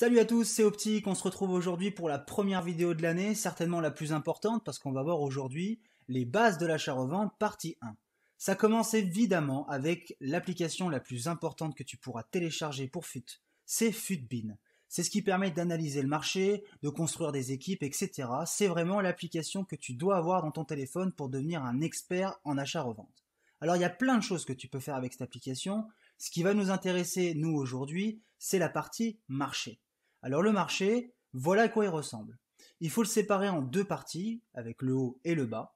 Salut à tous, c'est Optique, on se retrouve aujourd'hui pour la première vidéo de l'année, certainement la plus importante parce qu'on va voir aujourd'hui les bases de l'achat-revente partie 1. Ça commence évidemment avec l'application la plus importante que tu pourras télécharger pour FUT, c'est FUTBIN. C'est ce qui permet d'analyser le marché, de construire des équipes, etc. C'est vraiment l'application que tu dois avoir dans ton téléphone pour devenir un expert en achat-revente. Alors il y a plein de choses que tu peux faire avec cette application. Ce qui va nous intéresser, nous, aujourd'hui, c'est la partie marché. Alors le marché, voilà à quoi il ressemble. Il faut le séparer en deux parties, avec le haut et le bas.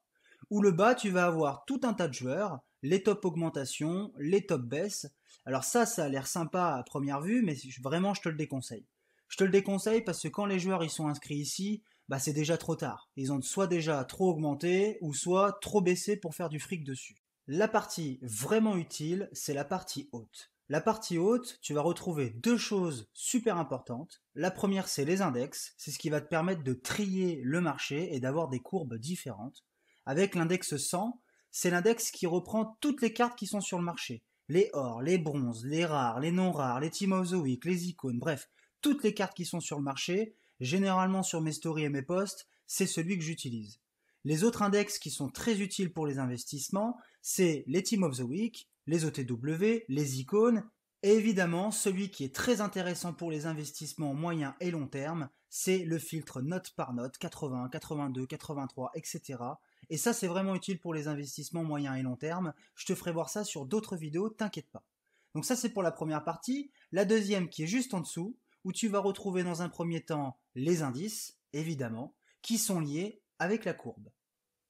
Où le bas, tu vas avoir tout un tas de joueurs, les top augmentations, les top baisses. Alors ça, ça a l'air sympa à première vue, mais vraiment, je te le déconseille. Je te le déconseille parce que quand les joueurs y sont inscrits ici, bah c'est déjà trop tard. Ils ont soit déjà trop augmenté ou soit trop baissé pour faire du fric dessus. La partie vraiment utile, c'est la partie haute. La partie haute, tu vas retrouver deux choses super importantes. La première, c'est les index. C'est ce qui va te permettre de trier le marché et d'avoir des courbes différentes. Avec l'index 100, c'est l'index qui reprend toutes les cartes qui sont sur le marché. Les ors, les bronzes, les rares, les non rares, les team of the week, les icônes, bref, toutes les cartes qui sont sur le marché. Généralement sur mes stories et mes posts, c'est celui que j'utilise. Les autres index qui sont très utiles pour les investissements, c'est les Team of the Week, les OTW, les icônes, et évidemment, celui qui est très intéressant pour les investissements moyen et long terme, c'est le filtre note par note, 80, 82, 83, etc. Et ça, c'est vraiment utile pour les investissements moyen et long terme. Je te ferai voir ça sur d'autres vidéos, t'inquiète pas. Donc ça, c'est pour la première partie. La deuxième qui est juste en dessous, où tu vas retrouver dans un premier temps les indices, évidemment, qui sont liés avec la courbe.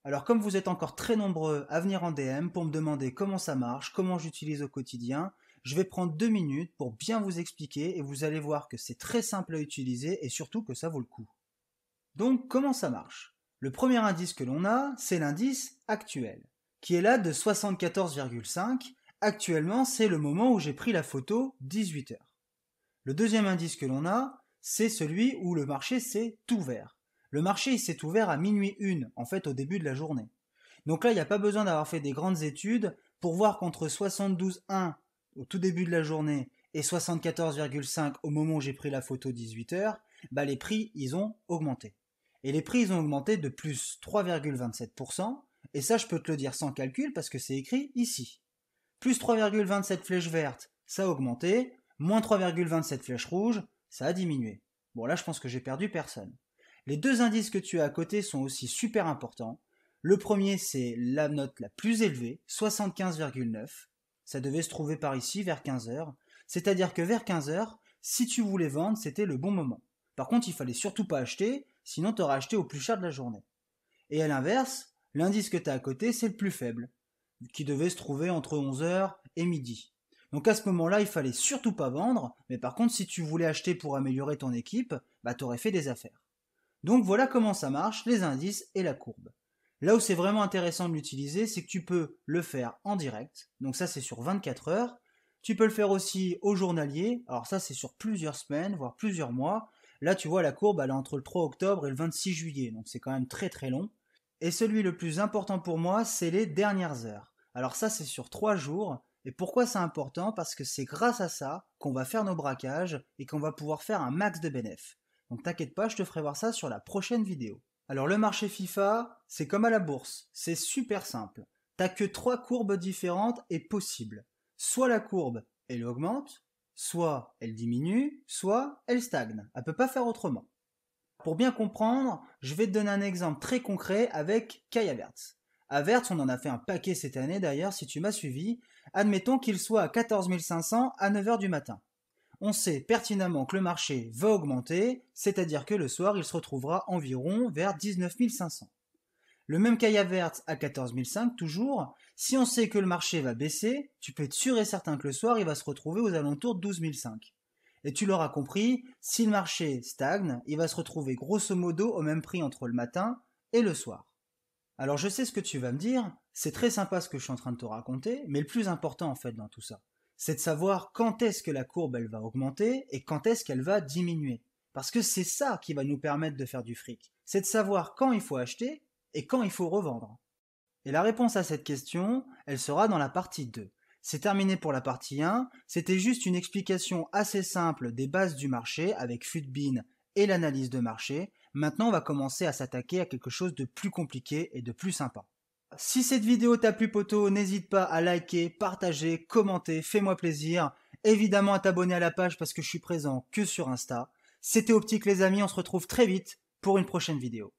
Alors comme vous êtes encore très nombreux à venir en DM pour me demander comment ça marche, comment j'utilise au quotidien, je vais prendre deux minutes pour bien vous expliquer et vous allez voir que c'est très simple à utiliser et surtout que ça vaut le coup. Donc comment ça marche Le premier indice que l'on a, c'est l'indice actuel, qui est là de 74,5. Actuellement, c'est le moment où j'ai pris la photo 18h. Le deuxième indice que l'on a, c'est celui où le marché s'est ouvert. Le marché s'est ouvert à minuit une, en fait au début de la journée. Donc là, il n'y a pas besoin d'avoir fait des grandes études pour voir qu'entre 72,1 au tout début de la journée et 74,5 au moment où j'ai pris la photo 18h, bah, les prix, ils ont augmenté. Et les prix, ils ont augmenté de plus 3,27%, et ça, je peux te le dire sans calcul parce que c'est écrit ici. Plus 3,27 flèches vertes, ça a augmenté, moins 3,27 flèches rouges, ça a diminué. Bon là, je pense que j'ai perdu personne. Les deux indices que tu as à côté sont aussi super importants. Le premier, c'est la note la plus élevée, 75,9. Ça devait se trouver par ici vers 15h. C'est-à-dire que vers 15h, si tu voulais vendre, c'était le bon moment. Par contre, il fallait surtout pas acheter, sinon tu aurais acheté au plus cher de la journée. Et à l'inverse, l'indice que tu as à côté, c'est le plus faible, qui devait se trouver entre 11h et midi. Donc à ce moment-là, il fallait surtout pas vendre, mais par contre, si tu voulais acheter pour améliorer ton équipe, bah aurais fait des affaires. Donc voilà comment ça marche, les indices et la courbe. Là où c'est vraiment intéressant de l'utiliser, c'est que tu peux le faire en direct, donc ça c'est sur 24 heures. Tu peux le faire aussi au journalier, alors ça c'est sur plusieurs semaines, voire plusieurs mois. Là tu vois la courbe, elle est entre le 3 octobre et le 26 juillet, donc c'est quand même très très long. Et celui le plus important pour moi, c'est les dernières heures. Alors ça c'est sur 3 jours, et pourquoi c'est important Parce que c'est grâce à ça qu'on va faire nos braquages et qu'on va pouvoir faire un max de bénéfices. Donc t'inquiète pas, je te ferai voir ça sur la prochaine vidéo. Alors le marché FIFA, c'est comme à la bourse, c'est super simple. T'as que trois courbes différentes et possibles. Soit la courbe, elle augmente, soit elle diminue, soit elle stagne. Elle peut pas faire autrement. Pour bien comprendre, je vais te donner un exemple très concret avec Kai Havertz. Havertz, on en a fait un paquet cette année d'ailleurs, si tu m'as suivi. Admettons qu'il soit à 14 500 à 9h du matin on sait pertinemment que le marché va augmenter, c'est-à-dire que le soir, il se retrouvera environ vers 19 500. Le même Kaya Vert à 14 500 toujours, si on sait que le marché va baisser, tu peux être sûr et certain que le soir, il va se retrouver aux alentours de 12 500. Et tu l'auras compris, si le marché stagne, il va se retrouver grosso modo au même prix entre le matin et le soir. Alors je sais ce que tu vas me dire, c'est très sympa ce que je suis en train de te raconter, mais le plus important en fait dans tout ça, c'est de savoir quand est-ce que la courbe elle va augmenter et quand est-ce qu'elle va diminuer. Parce que c'est ça qui va nous permettre de faire du fric. C'est de savoir quand il faut acheter et quand il faut revendre. Et la réponse à cette question, elle sera dans la partie 2. C'est terminé pour la partie 1. C'était juste une explication assez simple des bases du marché avec Futbin et l'analyse de marché. Maintenant, on va commencer à s'attaquer à quelque chose de plus compliqué et de plus sympa. Si cette vidéo t'a plu poto, n'hésite pas à liker, partager, commenter, fais-moi plaisir. Évidemment à t'abonner à la page parce que je suis présent que sur Insta. C'était Optique les amis, on se retrouve très vite pour une prochaine vidéo.